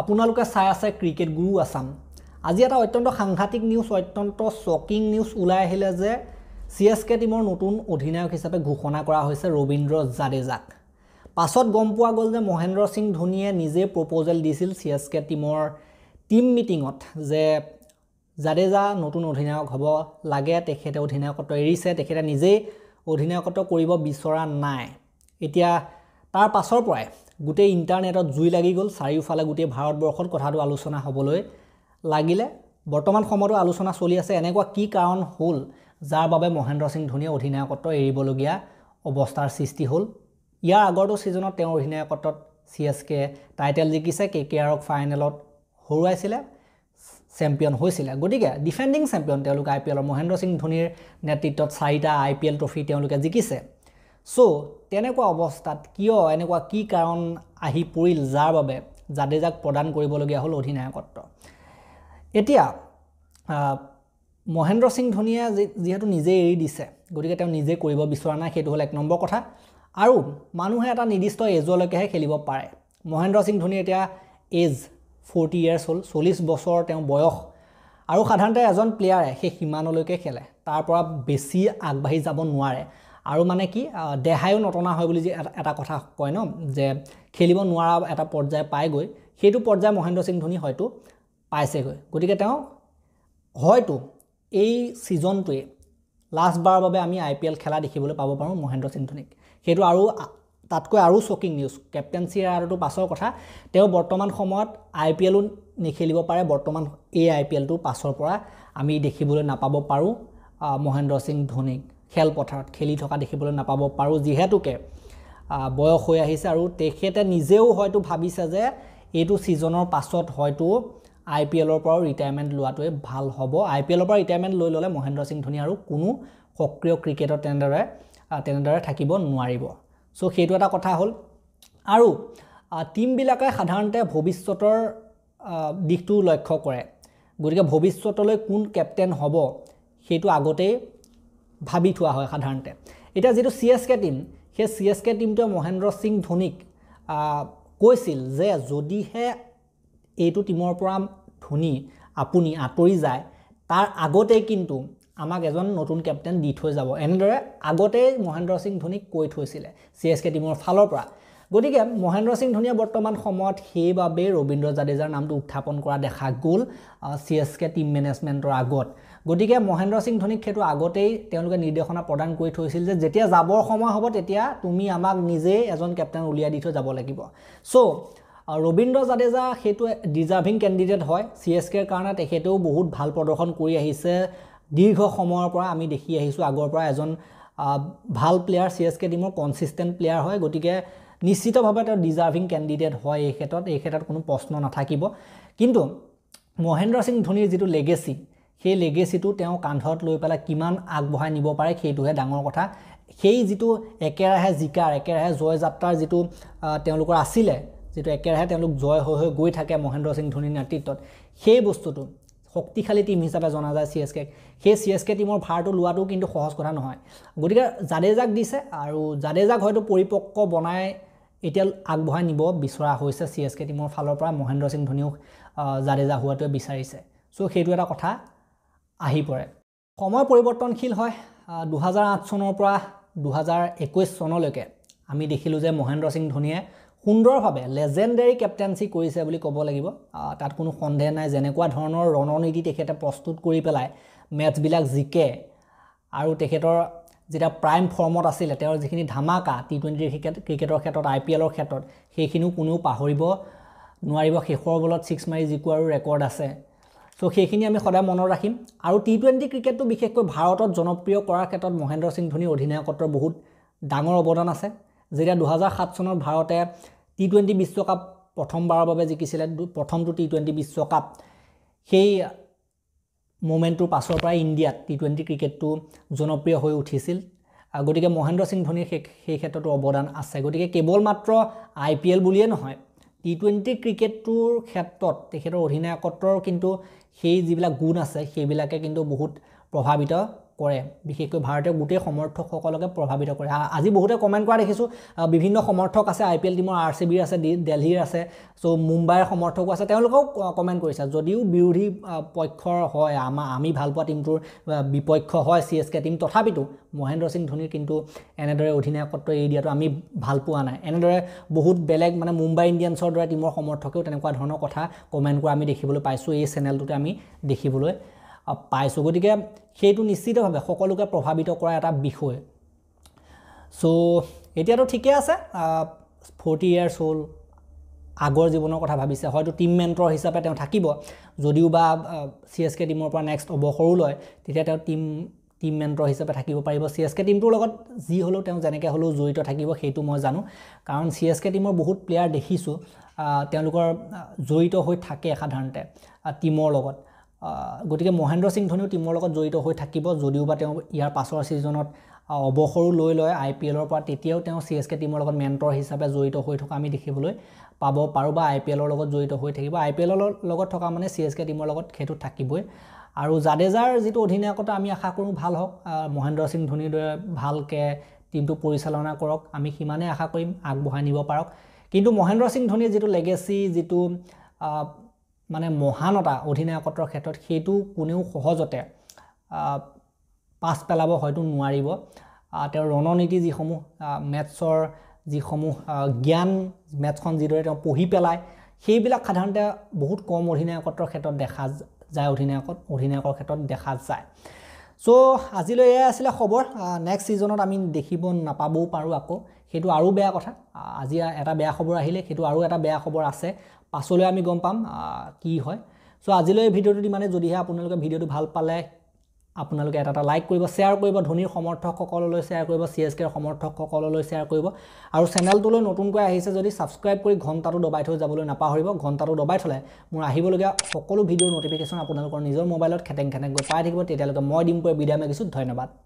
আপোনালোকে চাই আছে ক্ৰিকেট গুৰু আছাম আজি এটা অত্যন্ত সাংঘাতিক নিউজ অত্যন্ত শ্বকিং নিউজ ওলাই আহিলে যে চি এছ কে টীমৰ নতুন অধিনায়ক হিচাপে ঘোষণা কৰা হৈছে ৰবীন্দ্ৰ জাদেজাক পাছত গম পোৱা গ'ল যে মহেন্দ্ৰ সিং ধোনীয়ে নিজে প্ৰপ'জেল দিছিল চি এছ কে টীমৰ টীম মিটিঙত যে জাদেজা নতুন অধিনায়ক হ'ব লাগে তেখেতে অধিনায়কত্ব এৰিছে তেখেতে নিজেই অধিনায়কত্ব কৰিব বিচৰা নাই এতিয়া তাৰ পাছৰ পৰাই গোটেই ইণ্টাৰনেটত জুই লাগি গ'ল চাৰিওফালে গোটেই ভাৰতবৰ্ষত কথাটো আলোচনা হ'বলৈ লাগিলে বৰ্তমান সময়তো আলোচনা চলি আছে এনেকুৱা কি কাৰণ হ'ল যাৰ বাবে মহেন্দ্ৰ সিং ধোনীয়ে অধিনায়কত্ব এৰিবলগীয়া অৱস্থাৰ সৃষ্টি হ'ল ইয়াৰ আগৰটো ছিজনত তেওঁৰ অধিনায়কত্বত চি এছ কে টাইটেল জিকিছে কে কে আৰক ফাইনেলত হৰুৱাইছিলে চেম্পিয়ন হৈছিলে গতিকে ডিফেণ্ডিং চেম্পিয়ন তেওঁলোকে আই পি এলৰ মহেন্দ্ৰ সিং ধোনীৰ নেতৃত্বত চাৰিটা আই পি এল ট্ৰফি তেওঁলোকে জিকিছে চ' তেনেকুৱা অৱস্থাত কিয় এনেকুৱা কি কাৰণ আহি পৰিল যাৰ বাবে জাদেজাক প্ৰদান কৰিবলগীয়া হ'ল অধিনায়কত্ব এতিয়া মহেন্দ্ৰ সিং ধোনীয়ে যিহেতু নিজে এৰি দিছে গতিকে তেওঁ নিজে কৰিব বিচৰা নাই সেইটো হ'ল এক নম্বৰ কথা আৰু মানুহে এটা নিৰ্দিষ্ট এজলৈকেহে খেলিব পাৰে মহেন্দ্ৰ সিং ধোনী এতিয়া এজ ফৰ্টি ইয়েৰ্ছ হ'ল চল্লিছ বছৰ তেওঁ বয়স আৰু সাধাৰণতে এজন প্লেয়াৰে সেই সিমানলৈকে খেলে তাৰ পৰা বেছি আগবাঢ়ি যাব নোৱাৰে আৰু মানে কি দেহায়ো নটনা হয় বুলি যে এটা কথা কয় ন যে খেলিব নোৱাৰা এটা পৰ্যায় পায়গৈ সেইটো পৰ্যায় মহেন্দ্ৰ সিং ধোনী হয়তো পাইছেগৈ গতিকে তেওঁ হয়তো এই ছিজনটোৱে লাষ্টবাৰৰ বাবে আমি আই পি এল খেলা দেখিবলৈ পাব পাৰোঁ মহেন্দ্ৰ সিং ধোনীক সেইটো আৰু তাতকৈ আৰু চকিং নিউজ কেপ্টেঞ্চি এৰাটো পাছৰ কথা তেওঁ বৰ্তমান সময়ত আই পি এলো নেখেলিব পাৰে বৰ্তমান এই আই পি এলটো পাছৰ পৰা আমি দেখিবলৈ নাপাব পাৰোঁ মহেন্দ্ৰ সিং ধোনীক খেলপথাৰত খেলি থকা দেখিবলৈ নাপাব পাৰোঁ যিহেতুকে বয়স হৈ আহিছে আৰু তেখেতে নিজেও হয়তো ভাবিছে যে এইটো ছিজনৰ পাছত হয়তো আই পি এলৰ পৰাও ৰিটায়াৰমেণ্ট লোৱাটোৱে ভাল হ'ব আই পি এলৰ পৰা ৰিটায়াৰমেণ্ট লৈ ল'লে মহেন্দ্ৰ সিং ধোনী আৰু কোনো সক্ৰিয় ক্ৰিকেটত তেনেদৰে তেনেদৰে থাকিব নোৱাৰিব চ' সেইটো এটা কথা হ'ল আৰু টীমবিলাকে সাধাৰণতে ভৱিষ্যতৰ দিশটো লক্ষ্য কৰে গতিকে ভৱিষ্যতলৈ কোন কেপ্টেইন হ'ব সেইটো আগতেই ভাবি থোৱা হয় সাধাৰণতে এতিয়া যিটো চি এছ কে টীম সেই চি এছ কে টীমটোৱে মহেন্দ্ৰ সিং ধোনীক কৈছিল যে যদিহে এইটো টীমৰ পৰা ধোনী আপুনি আঁতৰি যায় তাৰ আগতেই কিন্তু আমাক এজন নতুন কেপ্টেইন দি থৈ যাব এনেদৰে আগতেই মহেন্দ্ৰ সিং ধোনীক কৈ থৈছিলে চি এছ কে টীমৰ ফালৰ পৰা গতিকে মহেন্দ্ৰ সিং ধোনীয়ে বৰ্তমান সময়ত সেইবাবে ৰবীন্দ্ৰ জাদেজাৰ নামটো উত্থাপন কৰা দেখা গ'ল চি এছ কে টীম মেনেজমেণ্টৰ আগত গতিকে মহেন্দ্ৰ সিং ধোনীক সেইটো আগতেই তেওঁলোকে নিৰ্দেশনা প্ৰদান কৰি থৈছিল যে যেতিয়া যাবৰ সময় হ'ব তেতিয়া তুমি আমাক নিজেই এজন কেপ্টেইন উলিয়াই দি থৈ যাব লাগিব ছ' ৰবীন্দ্ৰ জাদেজা সেইটো ডিজাৰ্ভিং কেণ্ডিডেট হয় চি এছ কেৰ কাৰণে তেখেতেও বহুত ভাল প্ৰদৰ্শন কৰি আহিছে দীৰ্ঘ সময়ৰ পৰা আমি দেখি আহিছোঁ আগৰ পৰা এজন ভাল প্লেয়াৰ চি এছ কে টীমৰ কনচিষ্টেণ্ট প্লেয়াৰ হয় গতিকে নিশ্চিতভাৱে তেওঁ ডিজাৰ্ভিং কেণ্ডিডেট হয় এই ক্ষেত্ৰত এই ক্ষেত্ৰত কোনো প্ৰশ্ন নাথাকিব কিন্তু মহেন্দ্ৰ সিং ধোনীৰ যিটো লেগেচি সেই লেগেচিটো তেওঁ কান্ধত লৈ পেলাই কিমান আগবঢ়াই নিব পাৰে সেইটোহে ডাঙৰ কথা সেই যিটো একেৰাহে জিকাৰ একেৰাহে জয় যাত্ৰাৰ যিটো তেওঁলোকৰ আছিলে যিটো একেৰাহে তেওঁলোক জয় হৈ হৈ গৈ থাকে মহেন্দ্ৰ সিং ধোনীৰ নেতৃত্বত সেই বস্তুটো শক্তিশালী টীম হিচাপে জনা যায় চি এছ কে সেই চি এছ কে টীমৰ ভাৰটো লোৱাটো কিন্তু সহজ কথা নহয় গতিকে জাদেজাক দিছে আৰু জাদেজাক হয়তো পৰিপক্ক বনাই এতিয়া আগবঢ়াই নিব বিচৰা হৈছে চি এছ কে টিমৰ ফালৰ পৰা মহেন্দ্ৰ সিং ধোনীও জাদেজা হোৱাটোৱে বিচাৰিছে চ' সেইটো এটা কথা আহি পৰে সময় পৰিৱৰ্তনশীল হয় দুহেজাৰ আঠ চনৰ পৰা দুহেজাৰ একৈছ চনলৈকে আমি দেখিলোঁ যে মহেন্দ্ৰ সিং ধোনীয়ে সুন্দৰভাৱে লেজেণ্ডেৰী কেপ্টেঞ্চি কৰিছে বুলি ক'ব লাগিব তাত কোনো সন্দেহ নাই যেনেকুৱা ধৰণৰ ৰণনীতি তেখেতে প্ৰস্তুত কৰি পেলাই মেটছবিলাক জিকে আৰু তেখেতৰ যেতিয়া প্ৰাইম ফৰ্মত আছিলে তেওঁৰ যিখিনি ধামাকা টি টুৱেণ্টিৰ ক্ৰিকেটৰ ক্ষেত্ৰত আই পি এলৰ ক্ষেত্ৰত সেইখিনিও কোনেও পাহৰিব নোৱাৰিব শেষৰ বলত ছিক্স মাৰি জিকোৱাৰো ৰেকৰ্ড আছে চ' সেইখিনি আমি সদায় মনত ৰাখিম আৰু টি টুৱেণ্টি ক্ৰিকেটটো বিশেষকৈ ভাৰতত জনপ্ৰিয় কৰাৰ ক্ষেত্ৰত মহেন্দ্ৰ সিং ধোনীৰ অধিনায়কত্বৰ বহুত ডাঙৰ অৱদান আছে যেতিয়া দুহেজাৰ সাত চনত ভাৰতে টি টুৱেণ্টি বিশ্বকাপ প্ৰথমবাৰৰ বাবে জিকিছিলে প্ৰথমটো টি টুৱেণ্টি বিশ্বকাপ সেই মুমেণ্টটোৰ পাছৰ পৰাই ইণ্ডিয়াত টি টুৱেণ্টি ক্ৰিকেটটো জনপ্ৰিয় হৈ উঠিছিল গতিকে মহেন্দ্ৰ সিং ধোনীৰ সেই সেই ক্ষেত্ৰতো অৱদান আছে গতিকে কেৱল মাত্ৰ আই পি এল বুলিয়েই নহয় টি টুৱেণ্টি ক্ৰিকেটটোৰ ক্ষেত্ৰত তেখেতৰ অধিনায়কত্বৰ কিন্তু সেই যিবিলাক গুণ আছে সেইবিলাকে কিন্তু বহুত প্ৰভাৱিত কৰে বিশেষকৈ ভাৰতীয় গোটেই সমৰ্থকসকলকে প্ৰভাৱিত কৰে আজি বহুতে কমেণ্ট কৰা দেখিছোঁ বিভিন্ন সমৰ্থক আছে আই পি এল টীমৰ আৰ চি বিৰ আছে দেলহিৰ আছে চ' মুম্বাইৰ সমৰ্থকো আছে তেওঁলোকেও কমেণ্ট কৰিছে যদিও বিৰোধী পক্ষৰ হয় আমাৰ আমি ভাল ভালপোৱা টীমটোৰ বিপক্ষ হয় চি এছ কে টীম তথাপিতো মহেন্দ্ৰ সিং ধোনীৰ কিন্তু এনেদৰে অধিনায়কত্ব এৰি দিয়াটো আমি ভাল পোৱা নাই এনেদৰে বহুত বেলেগ মানে মুম্বাই ইণ্ডিয়ানছৰ দৰে টীমৰ সমৰ্থকেও তেনেকুৱা ধৰণৰ কথা কমেণ্ট কৰা আমি দেখিবলৈ পাইছোঁ এই চেনেলটোতে আমি দেখিবলৈ পাইছোঁ গতিকে সেইটো নিশ্চিতভাৱে সকলোকে প্ৰভাৱিত কৰা এটা বিষয় চ' এতিয়াতো ঠিকে আছে ফৰ্টি ইয়াৰ্ছ হ'ল আগৰ জীৱনৰ কথা ভাবিছে হয়তো টীম মেণ্টৰ হিচাপে তেওঁ থাকিব যদিও বা চি এছ কে টিমৰ পৰা নেক্সট অৱসৰো লয় তেতিয়া তেওঁ টীম টীম মেণ্টৰ হিচাপে থাকিব পাৰিব চি এছ কে টিমটোৰ লগত যি হ'লেও তেওঁ যেনেকৈ হ'লেও জড়িত থাকিব সেইটো মই জানো কাৰণ চি এছ কে টিমৰ বহুত প্লেয়াৰ দেখিছোঁ তেওঁলোকৰ জড়িত হৈ থাকে সাধাৰণতে টীমৰ লগত গতিকে মহেন্দ্ৰ সিং ধোনীও টীমৰ লগত জড়িত হৈ থাকিব যদিও বা তেওঁ ইয়াৰ পাছৰ ছিজনত অৱসৰো লৈ লয় আই পি এলৰ পৰা তেতিয়াও তেওঁ চি এছ কে টীমৰ লগত মেণ্টৰ হিচাপে জড়িত হৈ থকা আমি দেখিবলৈ পাব পাৰোঁ বা আই পি এলৰ লগত জড়িত হৈ থাকিব আই পি এলৰ লগত থকা মানে চি এছ কে টীমৰ লগত সেইটো থাকিবই আৰু জাদেজাৰ যিটো অধিনায়কতা আমি আশা কৰোঁ ভাল হওক মহেন্দ্ৰ সিং ধোনীৰ দৰে ভালকৈ টীমটো পৰিচালনা কৰক আমি সিমানেই আশা কৰিম আগবঢ়াই নিব পাৰক কিন্তু মহেন্দ্ৰ সিং ধোনীৰ যিটো লেগেচি যিটো মানে মহানতা অধিনায়কত্বৰ ক্ষেত্ৰত সেইটো কোনেও সহজতে পাছ পেলাব হয়তো নোৱাৰিব তেওঁৰ ৰণনীতি যিসমূহ মেথছৰ যিসমূহ জ্ঞান মেথছখন যিদৰে তেওঁ পঢ়ি পেলায় সেইবিলাক সাধাৰণতে বহুত কম অধিনায়কত্বৰ ক্ষেত্ৰত দেখা যায় অধিনায়কত অধিনায়কৰ ক্ষেত্ৰত দেখা যায় চ' আজিলৈ এয়াই আছিলে খবৰ নেক্সট ছিজনত আমি দেখিব নাপাবও পাৰোঁ আকৌ সেইটো আৰু বেয়া কথা আজি এটা বেয়া খবৰ আহিলে সেইটো আৰু এটা বেয়া খবৰ আছে পাছলৈ আমি গম পাম কি হয় চ' আজিলৈ ভিডিঅ'টো দিমানে যদিহে আপোনালোকে ভিডিঅ'টো ভাল পালে আপোনালোকে এটা এটা লাইক কৰিব শ্বেয়াৰ কৰিব ধোনীৰ সমৰ্থকসকললৈ শ্বেয়াৰ কৰিব চি এছ কেৰ সমৰ্থকসকললৈ শ্বেয়াৰ কৰিব আৰু চেনেলটোলৈ নতুনকৈ আহিছে যদি ছাবস্ক্ৰাইব কৰি ঘণ্টাটো দবাই থৈ যাবলৈ নাপাহৰিব ঘণ্টাটো দবাই থ'লে মোৰ আহিবলগীয়া সকলো ভিডিঅ'ৰ নটিফিকেশ্যন আপোনালোকৰ নিজৰ মোবাইলত খেতেং খেটেং গৈ পাই থাকিব তেতিয়ালৈকে মই দিম কৰি বিদায় মাগিছোঁ ধন্যবাদ